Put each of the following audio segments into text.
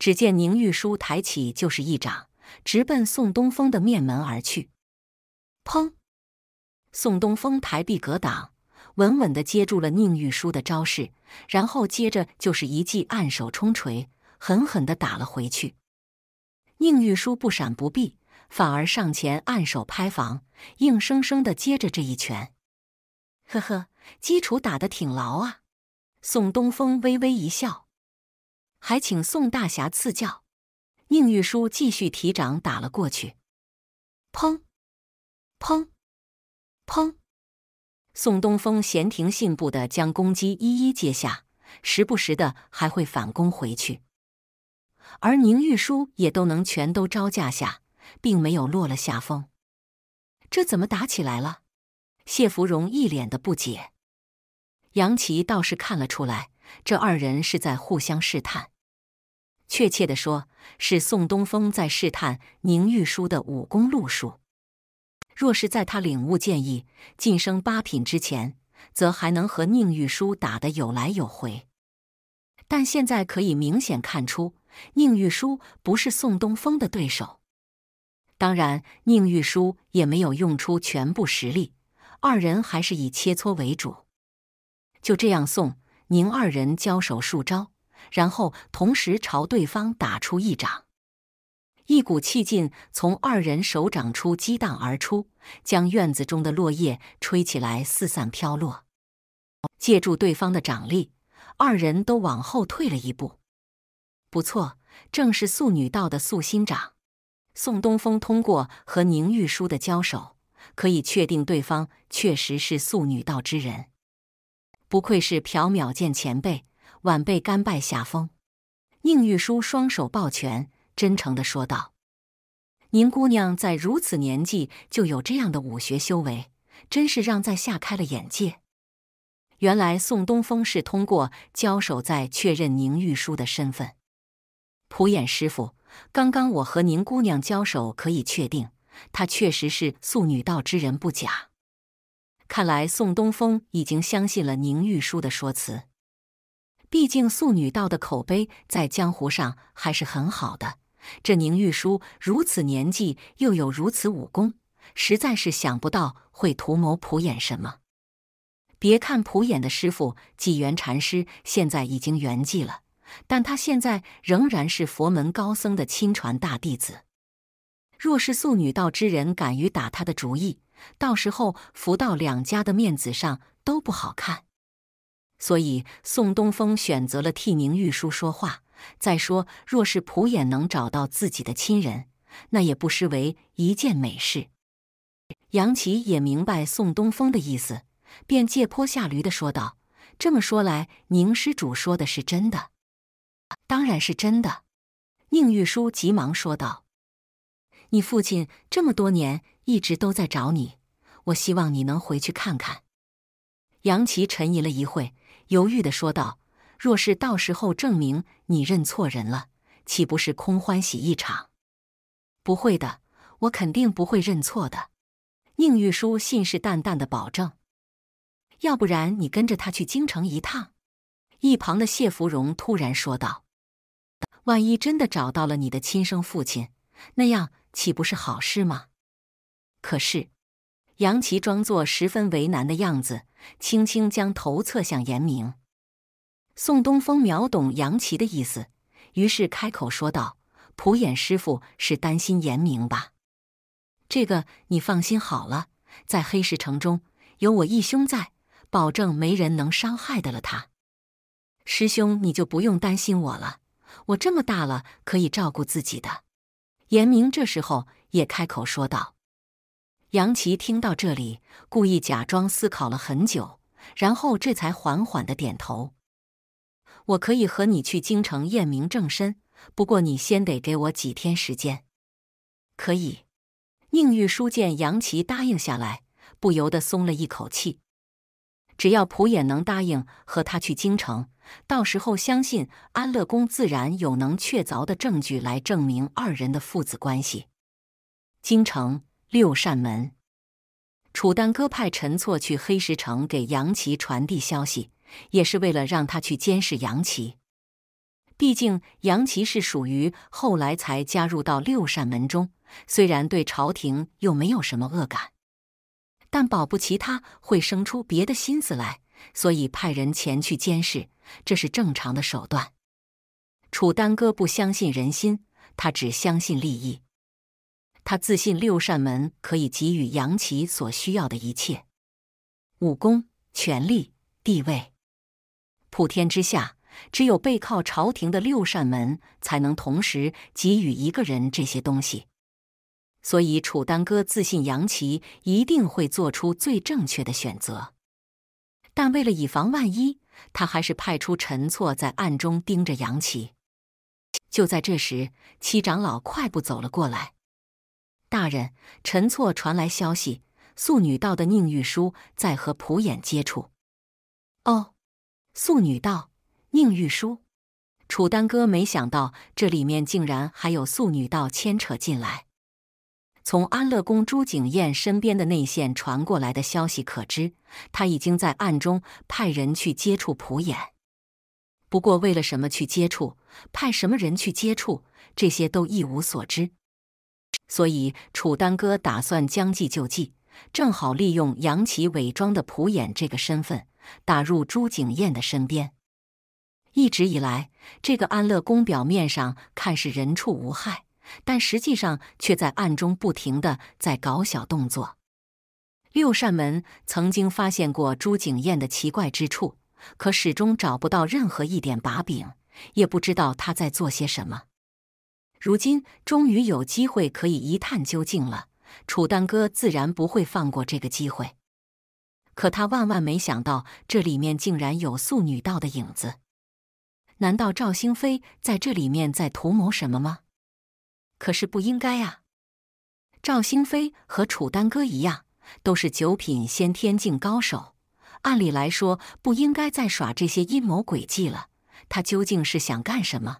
只见宁玉书抬起就是一掌，直奔宋东风的面门而去。砰！宋东风抬臂格挡，稳稳的接住了宁玉书的招式，然后接着就是一记暗手冲锤，狠狠的打了回去。宁玉书不闪不避，反而上前按手拍防，硬生生的接着这一拳。呵呵，基础打得挺牢啊！宋东风微微一笑。还请宋大侠赐教。宁玉书继续提掌打了过去，砰，砰，砰。宋东风闲庭信步的将攻击一一接下，时不时的还会反攻回去，而宁玉书也都能全都招架下，并没有落了下风。这怎么打起来了？谢芙蓉一脸的不解。杨琪倒是看了出来，这二人是在互相试探。确切的说，是宋东风在试探宁玉书的武功路数。若是在他领悟剑意晋升八品之前，则还能和宁玉书打得有来有回。但现在可以明显看出，宁玉书不是宋东风的对手。当然，宁玉书也没有用出全部实力，二人还是以切磋为主。就这样，宋宁二人交手数招。然后同时朝对方打出一掌，一股气劲从二人手掌处激荡而出，将院子中的落叶吹起来四散飘落。借助对方的掌力，二人都往后退了一步。不错，正是素女道的素心掌。宋东风通过和宁玉书的交手，可以确定对方确实是素女道之人。不愧是朴淼剑前辈。晚辈甘拜下风，宁玉书双手抱拳，真诚的说道：“宁姑娘在如此年纪就有这样的武学修为，真是让在下开了眼界。原来宋东风是通过交手在确认宁玉书的身份。普衍师傅，刚刚我和宁姑娘交手，可以确定她确实是素女道之人不假。看来宋东风已经相信了宁玉书的说辞。”毕竟素女道的口碑在江湖上还是很好的。这宁玉书如此年纪又有如此武功，实在是想不到会图谋普衍什么。别看普演的师傅纪元禅师现在已经圆寂了，但他现在仍然是佛门高僧的亲传大弟子。若是素女道之人敢于打他的主意，到时候福道两家的面子上都不好看。所以宋东风选择了替宁玉书说话。再说，若是普衍能找到自己的亲人，那也不失为一件美事。杨琪也明白宋东风的意思，便借坡下驴的说道：“这么说来，宁施主说的是真的？当然是真的。”宁玉书急忙说道：“你父亲这么多年一直都在找你，我希望你能回去看看。”杨琪沉吟了一会。犹豫的说道：“若是到时候证明你认错人了，岂不是空欢喜一场？”“不会的，我肯定不会认错的。”宁玉书信誓旦旦的保证。“要不然你跟着他去京城一趟。”一旁的谢芙蓉突然说道：“万一真的找到了你的亲生父亲，那样岂不是好事吗？”“可是。”杨琪装作十分为难的样子，轻轻将头侧向严明。宋东风秒懂杨琪的意思，于是开口说道：“普眼师傅是担心严明吧？这个你放心好了，在黑石城中有我义兄在，保证没人能伤害得了他。师兄，你就不用担心我了，我这么大了，可以照顾自己的。”严明这时候也开口说道。杨奇听到这里，故意假装思考了很久，然后这才缓缓的点头：“我可以和你去京城验明正身，不过你先得给我几天时间。”可以。宁玉书见杨奇答应下来，不由得松了一口气。只要普衍能答应和他去京城，到时候相信安乐宫自然有能确凿的证据来证明二人的父子关系。京城。六扇门，楚丹哥派陈错去黑石城给杨琪传递消息，也是为了让他去监视杨琪。毕竟杨琪是属于后来才加入到六扇门中，虽然对朝廷又没有什么恶感，但保不齐他会生出别的心思来，所以派人前去监视，这是正常的手段。楚丹哥不相信人心，他只相信利益。他自信六扇门可以给予杨奇所需要的一切：武功、权力、地位。普天之下，只有背靠朝廷的六扇门才能同时给予一个人这些东西。所以，楚丹哥自信杨奇一定会做出最正确的选择。但为了以防万一，他还是派出陈错在暗中盯着杨奇。就在这时，七长老快步走了过来。大人，陈错传来消息，素女道的宁玉书在和蒲衍接触。哦，素女道宁玉书，楚丹哥没想到这里面竟然还有素女道牵扯进来。从安乐宫朱景燕身边的内线传过来的消息可知，他已经在暗中派人去接触蒲衍。不过，为了什么去接触，派什么人去接触，这些都一无所知。所以，楚丹哥打算将计就计，正好利用杨奇伪装的仆眼这个身份，打入朱景燕的身边。一直以来，这个安乐宫表面上看是人畜无害，但实际上却在暗中不停的在搞小动作。六扇门曾经发现过朱景燕的奇怪之处，可始终找不到任何一点把柄，也不知道他在做些什么。如今终于有机会可以一探究竟了，楚丹哥自然不会放过这个机会。可他万万没想到，这里面竟然有素女道的影子。难道赵兴飞在这里面在图谋什么吗？可是不应该啊！赵兴飞和楚丹哥一样，都是九品先天境高手，按理来说不应该再耍这些阴谋诡计了。他究竟是想干什么？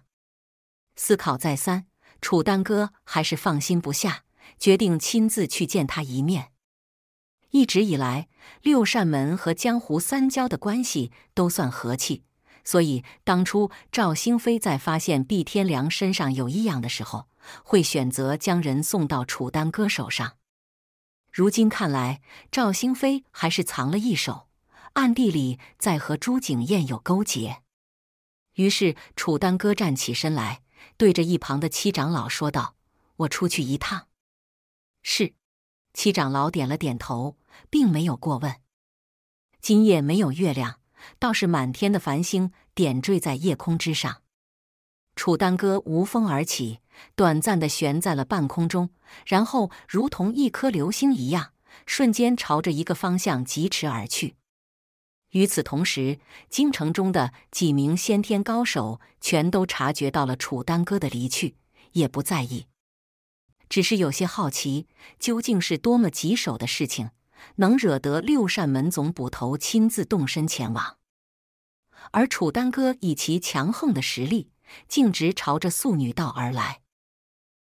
思考再三。楚丹哥还是放心不下，决定亲自去见他一面。一直以来，六扇门和江湖三交的关系都算和气，所以当初赵兴飞在发现毕天良身上有异样的时候，会选择将人送到楚丹哥手上。如今看来，赵兴飞还是藏了一手，暗地里在和朱景燕有勾结。于是，楚丹哥站起身来。对着一旁的七长老说道：“我出去一趟。”是，七长老点了点头，并没有过问。今夜没有月亮，倒是满天的繁星点缀在夜空之上。楚丹歌无风而起，短暂的悬在了半空中，然后如同一颗流星一样，瞬间朝着一个方向疾驰而去。与此同时，京城中的几名先天高手全都察觉到了楚丹哥的离去，也不在意，只是有些好奇，究竟是多么棘手的事情，能惹得六扇门总捕头亲自动身前往？而楚丹哥以其强横的实力，径直朝着素女道而来。